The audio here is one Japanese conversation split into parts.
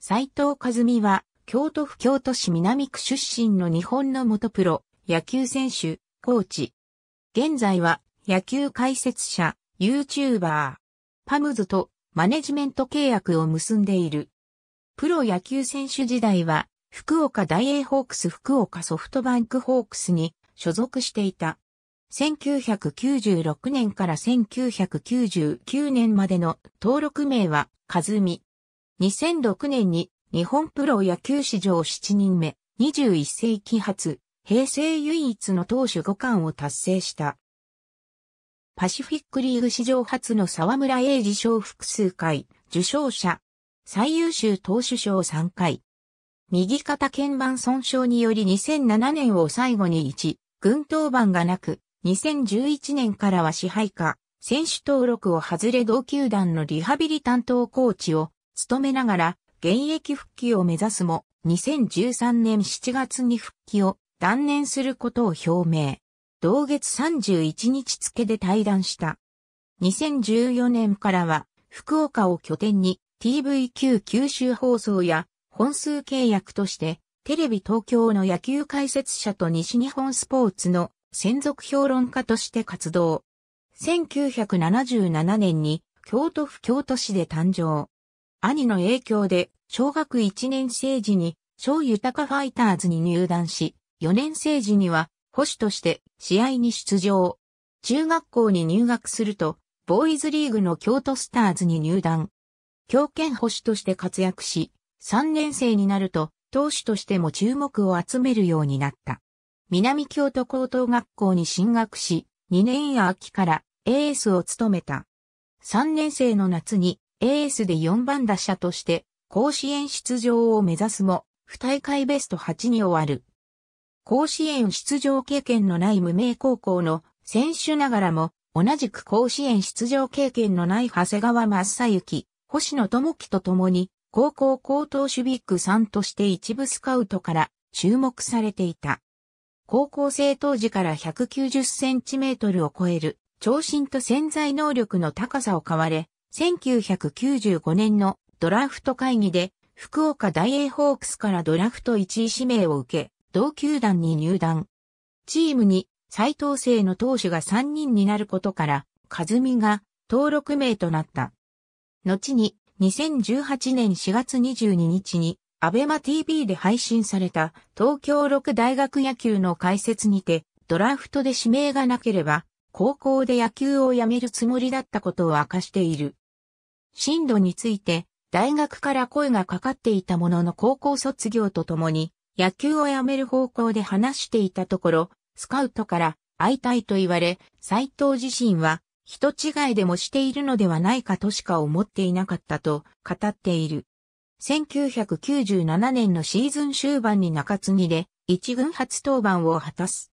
斎藤和美は、京都府京都市南区出身の日本の元プロ、野球選手、コーチ。現在は、野球解説者、YouTuber。パムズとマネジメント契約を結んでいる。プロ野球選手時代は、福岡大英ホークス福岡ソフトバンクホークスに所属していた。1996年から1999年までの登録名は、和美。2006年に日本プロ野球史上7人目、21世紀初、平成唯一の投手五冠を達成した。パシフィックリーグ史上初の沢村栄治賞複数回、受賞者、最優秀投手賞3回。右肩鍵盤損傷により2007年を最後に1、軍登板がなく、2011年からは支配下、選手登録を外れ同球団のリハビリ担当コーチを務めながら現役復帰を目指すも、2013年7月に復帰を断念することを表明。同月31日付で退団した。2014年からは福岡を拠点に TVQ 九州放送や本数契約としてテレビ東京の野球解説者と西日本スポーツの専属評論家として活動。1977年に京都府京都市で誕生。兄の影響で、小学1年生時に、小豊ファイターズに入団し、4年生時には、保守として試合に出場。中学校に入学すると、ボーイズリーグの京都スターズに入団。強権保守として活躍し、3年生になると、投手としても注目を集めるようになった。南京都高等学校に進学し、2年や秋からエースを務めた。3年生の夏にエースで4番打者として甲子園出場を目指すも、不大会ベスト8に終わる。甲子園出場経験のない無名高校の選手ながらも、同じく甲子園出場経験のない長谷川正幸、星野智樹と共に、高校高等守備区3として一部スカウトから注目されていた。高校生当時から190センチメートルを超える長身と潜在能力の高さを買われ、1995年のドラフト会議で福岡大英ホークスからドラフト1位指名を受け、同球団に入団。チームに斎藤生の投手が3人になることから、和美が登録名となった。後に2018年4月22日にアベマ TV で配信された東京六大学野球の解説にてドラフトで指名がなければ高校で野球をやめるつもりだったことを明かしている。進路について、大学から声がかかっていたものの高校卒業とともに、野球をやめる方向で話していたところ、スカウトから会いたいと言われ、斎藤自身は、人違いでもしているのではないかとしか思っていなかったと語っている。1997年のシーズン終盤に中継ぎで一軍初登板を果たす。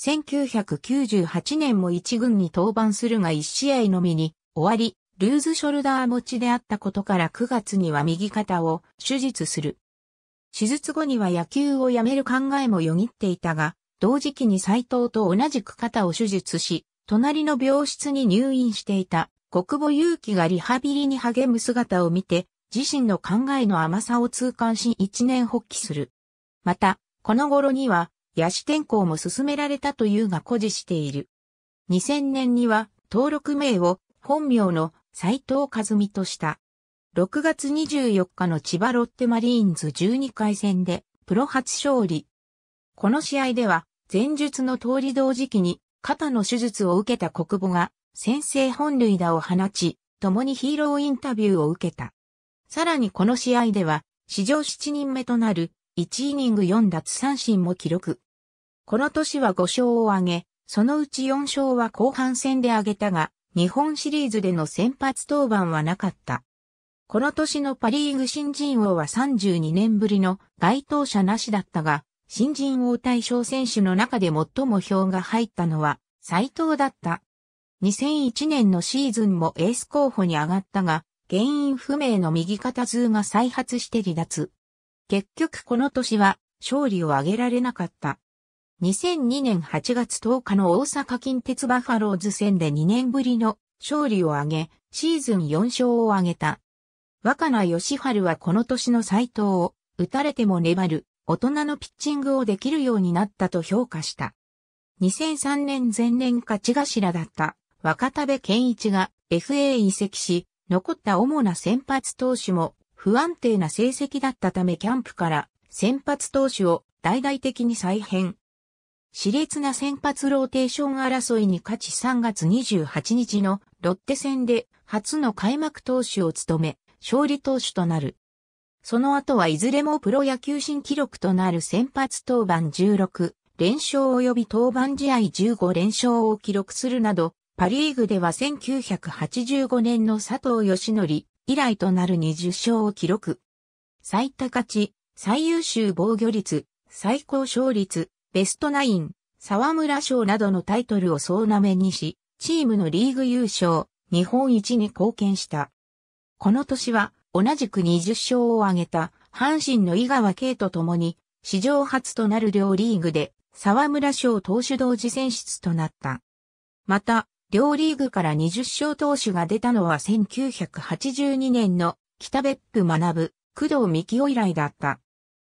1998年も一軍に登板するが一試合のみに終わり、ルーズショルダー持ちであったことから9月には右肩を手術する。手術後には野球をやめる考えもよぎっていたが、同時期に斎藤と同じく肩を手術し、隣の病室に入院していた国母勇気がリハビリに励む姿を見て、自身の考えの甘さを痛感し一年発起する。また、この頃には、野手転校も進められたというが誇示している。2000年には、登録名を本名の斎藤和美とした。6月24日の千葉ロッテマリーンズ12回戦でプロ初勝利。この試合では前述の通り同時期に肩の手術を受けた国母が先制本塁打を放ち、共にヒーローインタビューを受けた。さらにこの試合では史上7人目となる1イニング4奪三振も記録。この年は5勝を挙げ、そのうち4勝は後半戦で挙げたが、日本シリーズでの先発登板はなかった。この年のパリーグ新人王は32年ぶりの該当者なしだったが、新人王対象選手の中で最も票が入ったのは斎藤だった。2001年のシーズンもエース候補に上がったが、原因不明の右肩痛が再発して離脱。結局この年は勝利を挙げられなかった。2002年8月10日の大阪近鉄バファローズ戦で2年ぶりの勝利を挙げ、シーズン4勝を挙げた。若菜義春はこの年の斎藤を、打たれても粘る、大人のピッチングをできるようになったと評価した。2003年前年勝ち頭だった若田部健一が FA 移籍し、残った主な先発投手も不安定な成績だったためキャンプから先発投手を大々的に再編。熾烈な先発ローテーション争いに勝ち3月28日のロッテ戦で初の開幕投手を務め、勝利投手となる。その後はいずれもプロ野球新記録となる先発登板16連勝及び登板試合15連勝を記録するなど、パリーグでは1985年の佐藤義則以来となる20勝を記録。最多勝ち、最優秀防御率、最高勝率、ベストナイン、沢村賞などのタイトルを総なめにし、チームのリーグ優勝、日本一に貢献した。この年は、同じく20勝を挙げた、阪神の井川慶と共に、史上初となる両リーグで、沢村賞投手同時選出となった。また、両リーグから20勝投手が出たのは1982年の北別府学、工藤希夫以来だった。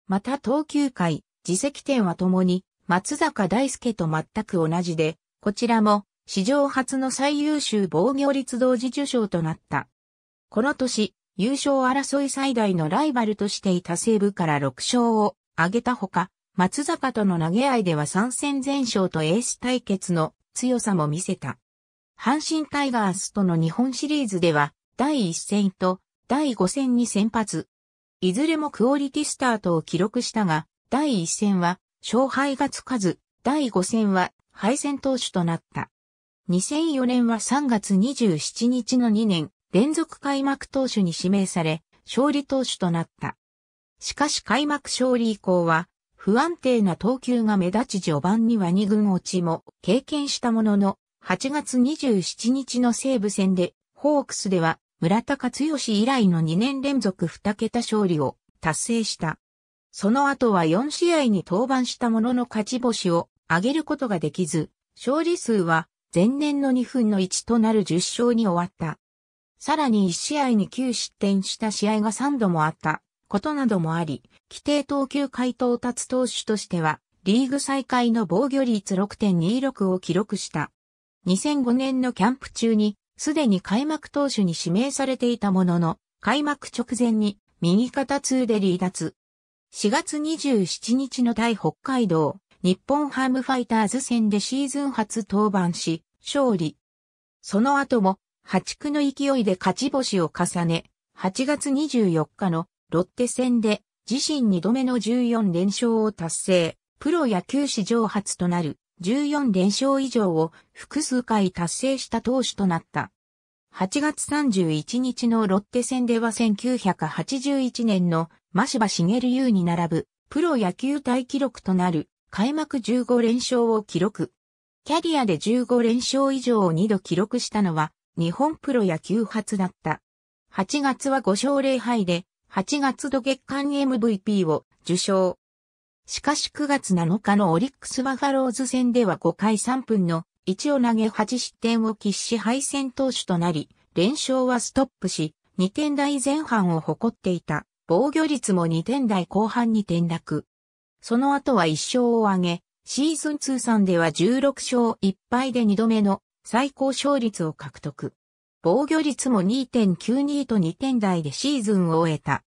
また東球会、自責点は共に松坂大輔と全く同じで、こちらも史上初の最優秀防御率同時受賞となった。この年、優勝争い最大のライバルとしていた西部から6勝を挙げたほか、松坂との投げ合いでは3戦全勝とエース対決の強さも見せた。阪神タイガースとの日本シリーズでは、第1戦と第5戦に先発。いずれもクオリティスタートを記録したが、第1戦は勝敗がつかず、第5戦は敗戦投手となった。2004年は3月27日の2年、連続開幕投手に指名され、勝利投手となった。しかし開幕勝利以降は、不安定な投球が目立ち序盤には2軍落ちも経験したものの、8月27日の西武戦で、ホークスでは村田勝義以来の2年連続2桁勝利を達成した。その後は4試合に登板したものの勝ち星を上げることができず、勝利数は前年の2分の1となる10勝に終わった。さらに1試合に9失点した試合が3度もあったことなどもあり、規定投球回到達投手としては、リーグ再開の防御率6.26を記録した。2005年のキャンプ中に、すでに開幕投手に指名されていたものの、開幕直前に右肩痛で離脱。4月27日の対北海道、日本ハムファイターズ戦でシーズン初登板し、勝利。その後も、破竹の勢いで勝ち星を重ね、8月24日のロッテ戦で自身2度目の14連勝を達成、プロ野球史上初となる14連勝以上を複数回達成した投手となった。8月31日のロッテ戦では1981年の真柴茂優に並ぶ、プロ野球大記録となる、開幕15連勝を記録。キャリアで15連勝以上を2度記録したのは、日本プロ野球初だった。8月は5勝0敗で、8月度月間 MVP を受賞。しかし9月7日のオリックスバファローズ戦では5回3分の1を投げ8失点を喫し敗戦投手となり、連勝はストップし、2点台前半を誇っていた防御率も2点台後半に転落。その後は1勝を挙げ、シーズン通算では16勝1敗で2度目の最高勝率を獲得。防御率も2.92と2点台でシーズンを終えた。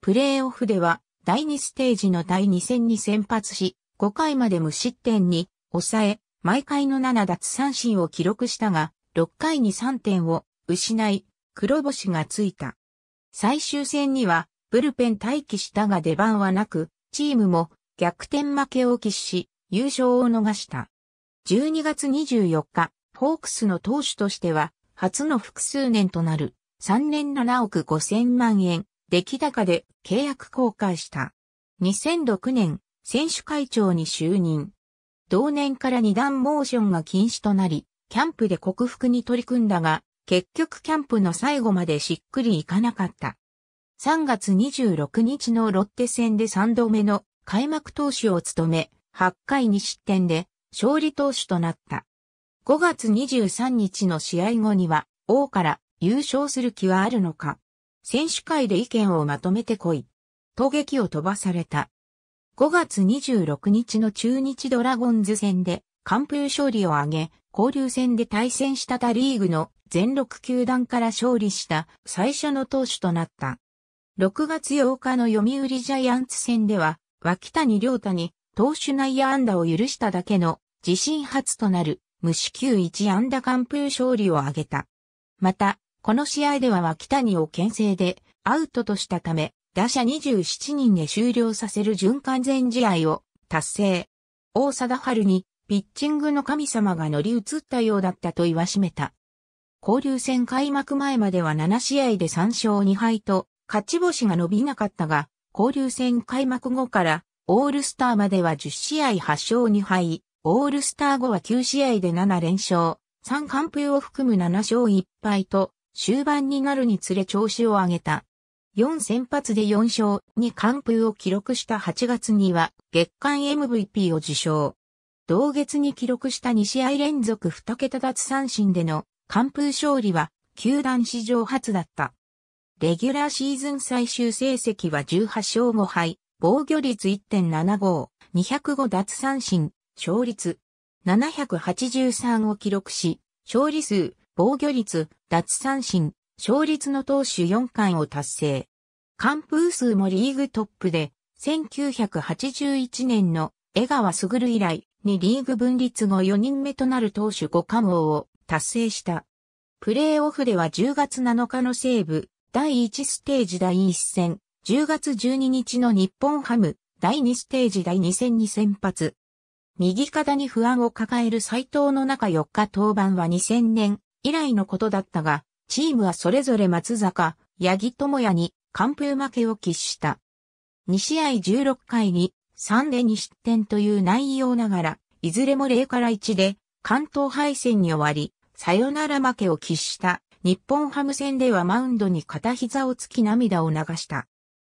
プレーオフでは第2ステージの第2戦に先発し、5回まで無失点に抑え、毎回の7奪三振を記録したが、6回に3点を失い、黒星がついた。最終戦にはブルペン待機したが出番はなく、チームも逆転負けを喫し、優勝を逃した。12月24日、ホークスの投手としては、初の複数年となる、3年7億5千万円、出来高で契約公開した。2006年、選手会長に就任。同年から二段モーションが禁止となり、キャンプで克服に取り組んだが、結局キャンプの最後までしっくりいかなかった。3月26日のロッテ戦で3度目の開幕投手を務め、8回2失点で勝利投手となった。5月23日の試合後には、王から優勝する気はあるのか選手会で意見をまとめてこい。投撃を飛ばされた。5月26日の中日ドラゴンズ戦で完封勝利を挙げ、交流戦で対戦した他リーグの全6球団から勝利した最初の投手となった。6月8日の読売ジャイアンツ戦では、脇谷良太に投手内野安打を許しただけの自身初となる無四球1安打完封勝利を挙げた。また、この試合では脇谷を牽制でアウトとしたため、打者27人で終了させる循環全試合を達成。大貞春にピッチングの神様が乗り移ったようだったと言わしめた。交流戦開幕前までは7試合で3勝2敗と勝ち星が伸びなかったが、交流戦開幕後からオールスターまでは10試合8勝2敗、オールスター後は9試合で7連勝、3完封を含む7勝1敗と、終盤になるにつれ調子を上げた。4先発で4勝2完封を記録した8月には月間 MVP を受賞。同月に記録した2試合連続2桁奪三振での完封勝利は球団史上初だった。レギュラーシーズン最終成績は18勝5敗、防御率1.75、205奪三振、勝率783を記録し、勝利数、防御率、奪三振、勝率の投手4冠を達成。完封数もリーグトップで、1981年の江川卓以来にリーグ分立後4人目となる投手5冠王を達成した。プレーオフでは10月7日の西部、第1ステージ第1戦、10月12日の日本ハム、第2ステージ第2戦に先発。右肩に不安を抱える斎藤の中4日登板は2000年以来のことだったが、チームはそれぞれ松坂、八木智也に完封負けを喫した。2試合16回に3で2失点という内容ながら、いずれも0から1で関東敗戦に終わり、さよなら負けを喫した。日本ハム戦ではマウンドに片膝をつき涙を流した。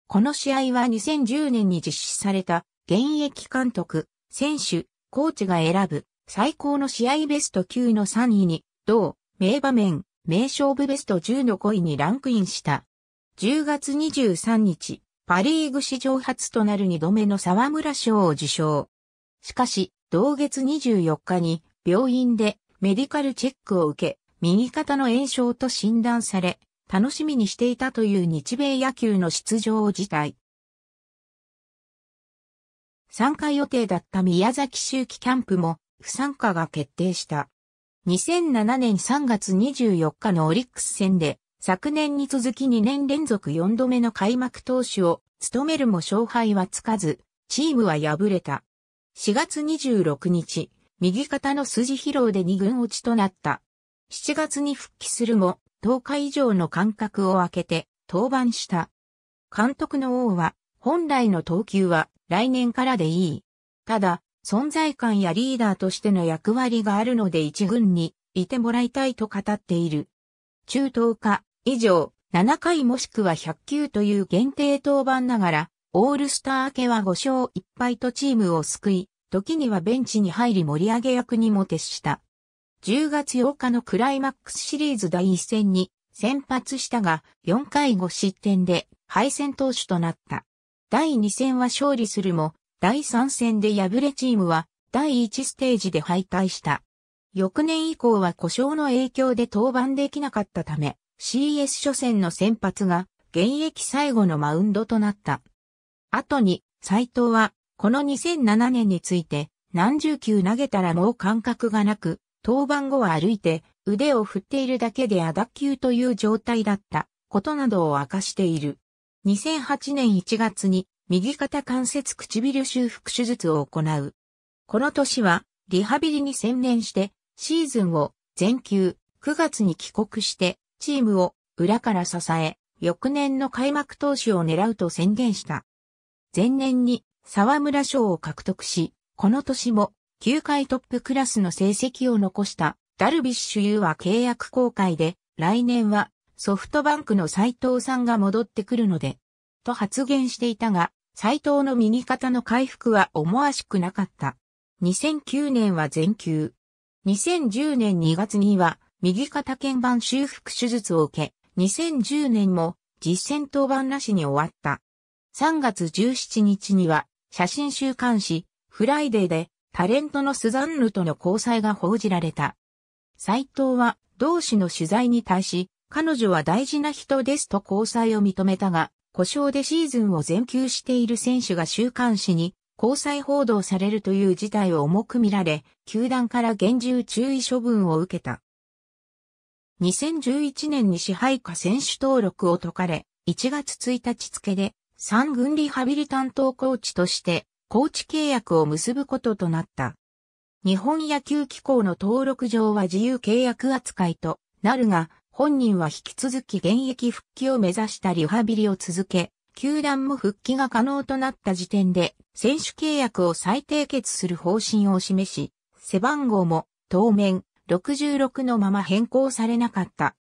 この試合は2010年に実施された現役監督、選手、コーチが選ぶ最高の試合ベスト9の3位に、同、名場面、名勝負ベスト10の5位にランクインした。10月23日、パリーグ史上初となる2度目の沢村賞を受賞。しかし、同月24日に病院でメディカルチェックを受け、右肩の炎症と診断され、楽しみにしていたという日米野球の出場を辞退。参加予定だった宮崎周期キャンプも不参加が決定した。2007年3月24日のオリックス戦で、昨年に続き2年連続4度目の開幕投手を務めるも勝敗はつかず、チームは敗れた。4月26日、右肩の筋疲労で2軍落ちとなった。7月に復帰するも、10日以上の間隔を空けて、登板した。監督の王は、本来の投球は来年からでいい。ただ、存在感やリーダーとしての役割があるので一軍にいてもらいたいと語っている。中10日以上、7回もしくは100球という限定登板ながら、オールスター明けは5勝1敗とチームを救い、時にはベンチに入り盛り上げ役にも徹した。10月8日のクライマックスシリーズ第1戦に先発したが4回5失点で敗戦投手となった。第2戦は勝利するも、第3戦で敗れチームは第1ステージで敗退した。翌年以降は故障の影響で登板できなかったため、CS 初戦の先発が現役最後のマウンドとなった。後に、斎藤は、この2007年について、何十球投げたらもう感覚がなく、登板後は歩いて腕を振っているだけでアダ級という状態だったことなどを明かしている。2008年1月に右肩関節唇修復手術を行う。この年はリハビリに専念してシーズンを全球9月に帰国してチームを裏から支え翌年の開幕投手を狙うと宣言した。前年に沢村賞を獲得し、この年も球界トップクラスの成績を残したダルビッシュ有は契約公開で、来年はソフトバンクの斎藤さんが戻ってくるので、と発言していたが、斎藤の右肩の回復は思わしくなかった。2009年は全球。2010年2月には右肩鍵盤修復手術を受け、2010年も実戦登板なしに終わった。3月17日には写真週刊誌フライデーでタレントのスザンヌとの交際が報じられた。斎藤は同氏の取材に対し、彼女は大事な人ですと交際を認めたが、故障でシーズンを全休している選手が週刊誌に交際報道されるという事態を重く見られ、球団から厳重注意処分を受けた。2011年に支配下選手登録を解かれ、1月1日付で3軍リハビリ担当コーチとしてコーチ契約を結ぶこととなった。日本野球機構の登録上は自由契約扱いとなるが、本人は引き続き現役復帰を目指したリハビリを続け、球団も復帰が可能となった時点で、選手契約を再締結する方針を示し、背番号も当面66のまま変更されなかった。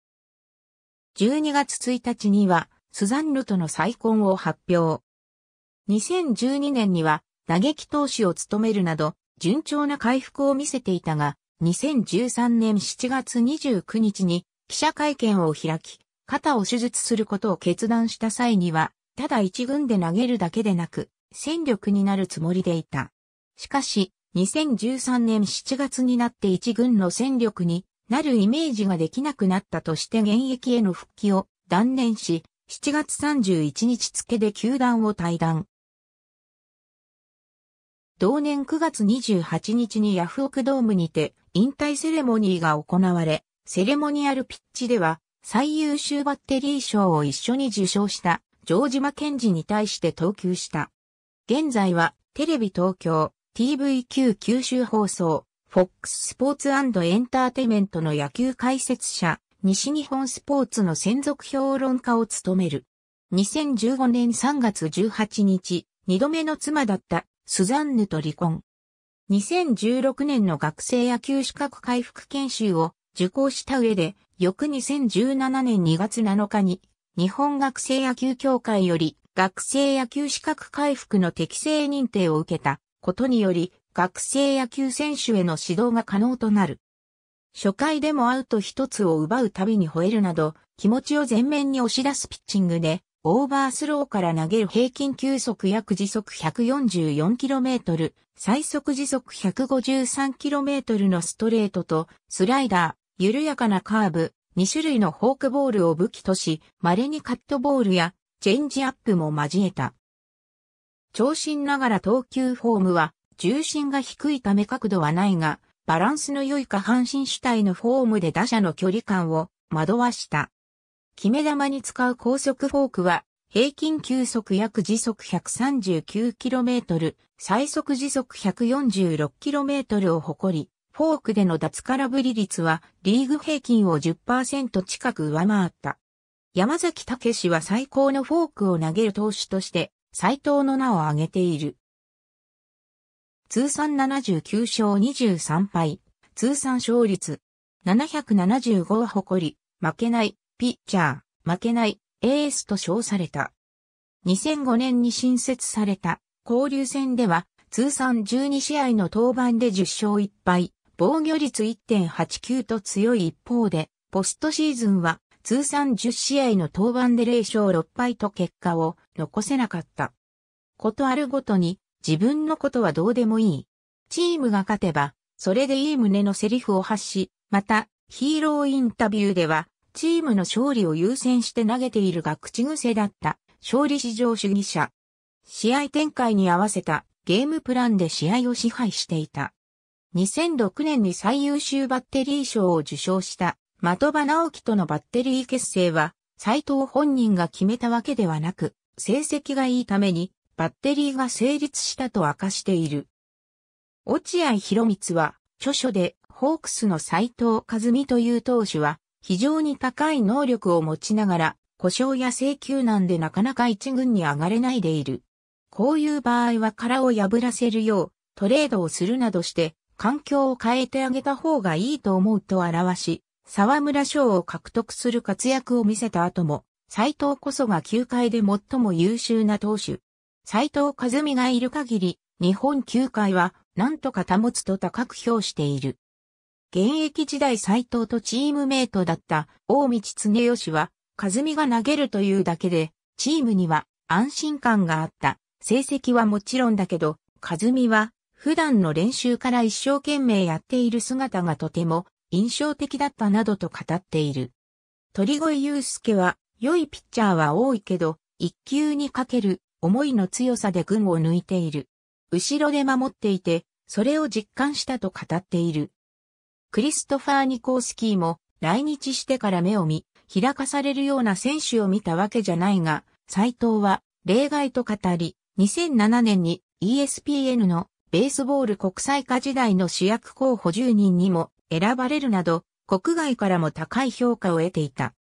12月1日には、スザンヌとの再婚を発表。2012年には、打撃投手を務めるなど、順調な回復を見せていたが、2013年7月29日に記者会見を開き、肩を手術することを決断した際には、ただ一軍で投げるだけでなく、戦力になるつもりでいた。しかし、2013年7月になって一軍の戦力になるイメージができなくなったとして現役への復帰を断念し、7月31日付で球団を退団。同年9月28日にヤフオクドームにて引退セレモニーが行われ、セレモニアルピッチでは最優秀バッテリー賞を一緒に受賞したジョージ・マケンジに対して投球した。現在はテレビ東京 TVQ 九州放送 FOX スポーツエンターテイメントの野球解説者西日本スポーツの専属評論家を務める。2015年3月18日、二度目の妻だったスザンヌと離婚。2016年の学生野球資格回復研修を受講した上で、翌2017年2月7日に、日本学生野球協会より学生野球資格回復の適正認定を受けたことにより、学生野球選手への指導が可能となる。初回でもアウト一つを奪うたびに吠えるなど、気持ちを前面に押し出すピッチングで、オーバースローから投げる平均球速約時速 144km、最速時速 153km のストレートと、スライダー、緩やかなカーブ、2種類のフォークボールを武器とし、稀にカットボールや、チェンジアップも交えた。長身ながら投球フォームは、重心が低いため角度はないが、バランスの良い下半身主体のフォームで打者の距離感を惑わした。決め球に使う高速フォークは、平均球速約時速 139km、最速時速 146km を誇り、フォークでの脱空振り率はリーグ平均を10%近く上回った。山崎武史は最高のフォークを投げる投手として、斎藤の名を挙げている。通算79勝23敗、通算勝率775を誇り、負けない、ピッチャー、負けない、エースと称された。2005年に新設された交流戦では通算12試合の登板で10勝1敗、防御率1.89と強い一方で、ポストシーズンは通算10試合の登板で0勝6敗と結果を残せなかった。ことあるごとに自分のことはどうでもいい。チームが勝てば、それでいい旨のセリフを発し、また、ヒーローインタビューでは、チームの勝利を優先して投げているが口癖だった勝利至上主義者。試合展開に合わせたゲームプランで試合を支配していた。2006年に最優秀バッテリー賞を受賞した的場直樹とのバッテリー結成は斎藤本人が決めたわけではなく、成績がいいためにバッテリーが成立したと明かしている。落合博光は著書でホークスの斎藤和美という投手は非常に高い能力を持ちながら、故障や請求難でなかなか一軍に上がれないでいる。こういう場合は殻を破らせるよう、トレードをするなどして、環境を変えてあげた方がいいと思うと表し、沢村賞を獲得する活躍を見せた後も、斎藤こそが球界で最も優秀な投手。斎藤和美がいる限り、日本球界は何とか保つと高く評している。現役時代斎藤とチームメイトだった大道常吉は、和美が投げるというだけで、チームには安心感があった。成績はもちろんだけど、和美は普段の練習から一生懸命やっている姿がとても印象的だったなどと語っている。鳥越祐介は、良いピッチャーは多いけど、一級にかける思いの強さで群を抜いている。後ろで守っていて、それを実感したと語っている。クリストファー・ニコースキーも来日してから目を見、開かされるような選手を見たわけじゃないが、斎藤は例外と語り、2007年に ESPN のベースボール国際化時代の主役候補10人にも選ばれるなど、国外からも高い評価を得ていた。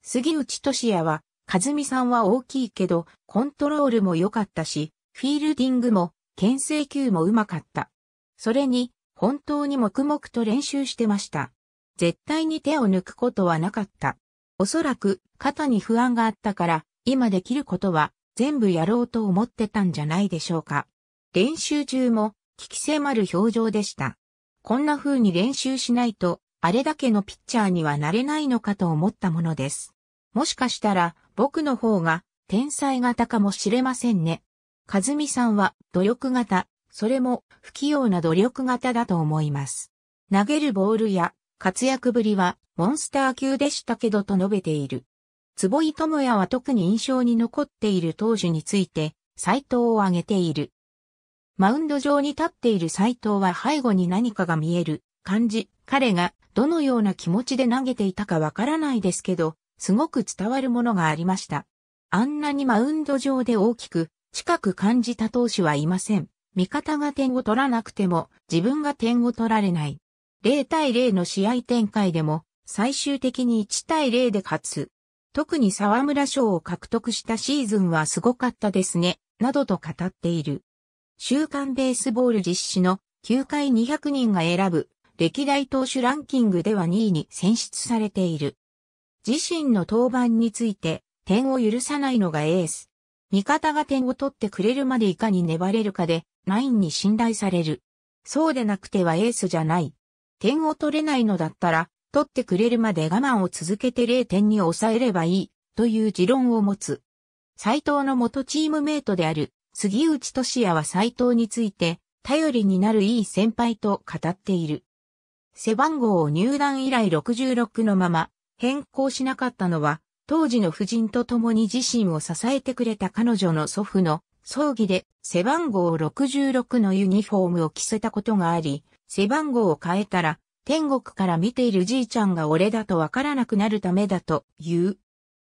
杉内俊也は、和美さんは大きいけど、コントロールも良かったし、フィールディングも、牽制球もうまかった。それに、本当に黙々と練習してました。絶対に手を抜くことはなかった。おそらく肩に不安があったから、今できることは全部やろうと思ってたんじゃないでしょうか。練習中も、聞き迫る表情でした。こんな風に練習しないと、あれだけのピッチャーにはなれないのかと思ったものです。もしかしたら、僕の方が、天才型かもしれませんね。和美さんは、努力型、それも不器用な努力型だと思います。投げるボールや活躍ぶりはモンスター級でしたけどと述べている。坪井智也は特に印象に残っている投手について、斎藤を挙げている。マウンド上に立っている斎藤は背後に何かが見える感じ、彼がどのような気持ちで投げていたかわからないですけど、すごく伝わるものがありました。あんなにマウンド上で大きく、近く感じた投手はいません。味方が点を取らなくても自分が点を取られない。0対0の試合展開でも最終的に1対0で勝つ。特に沢村賞を獲得したシーズンはすごかったですね、などと語っている。週刊ベースボール実施の球界200人が選ぶ歴代投手ランキングでは2位に選出されている。自身の登板について点を許さないのがエース。味方が点を取ってくれるまでいかに粘れるかでナインに信頼される。そうでなくてはエースじゃない。点を取れないのだったら、取ってくれるまで我慢を続けて0点に抑えればいい、という持論を持つ。斎藤の元チームメイトである、杉内俊也は斎藤について、頼りになるいい先輩と語っている。背番号を入団以来66のまま、変更しなかったのは、当時の夫人と共に自身を支えてくれた彼女の祖父の葬儀で背番号66のユニフォームを着せたことがあり、背番号を変えたら、天国から見ているじいちゃんが俺だとわからなくなるためだと言う。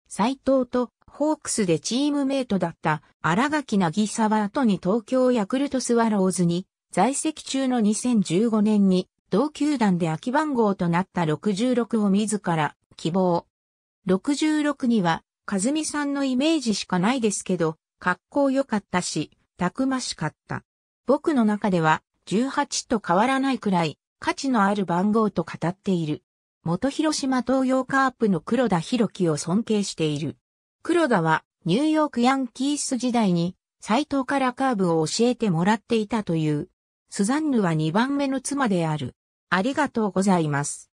斎藤とホークスでチームメイトだった荒垣なぎさは後に東京ヤクルトスワローズに在籍中の2015年に同球団で空き番号となった66を自ら希望。66には、ずみさんのイメージしかないですけど、格好良かったし、たくましかった。僕の中では、18と変わらないくらい、価値のある番号と語っている。元広島東洋カープの黒田博樹を尊敬している。黒田は、ニューヨークヤンキース時代に、斎藤からカーブを教えてもらっていたという。スザンヌは2番目の妻である。ありがとうございます。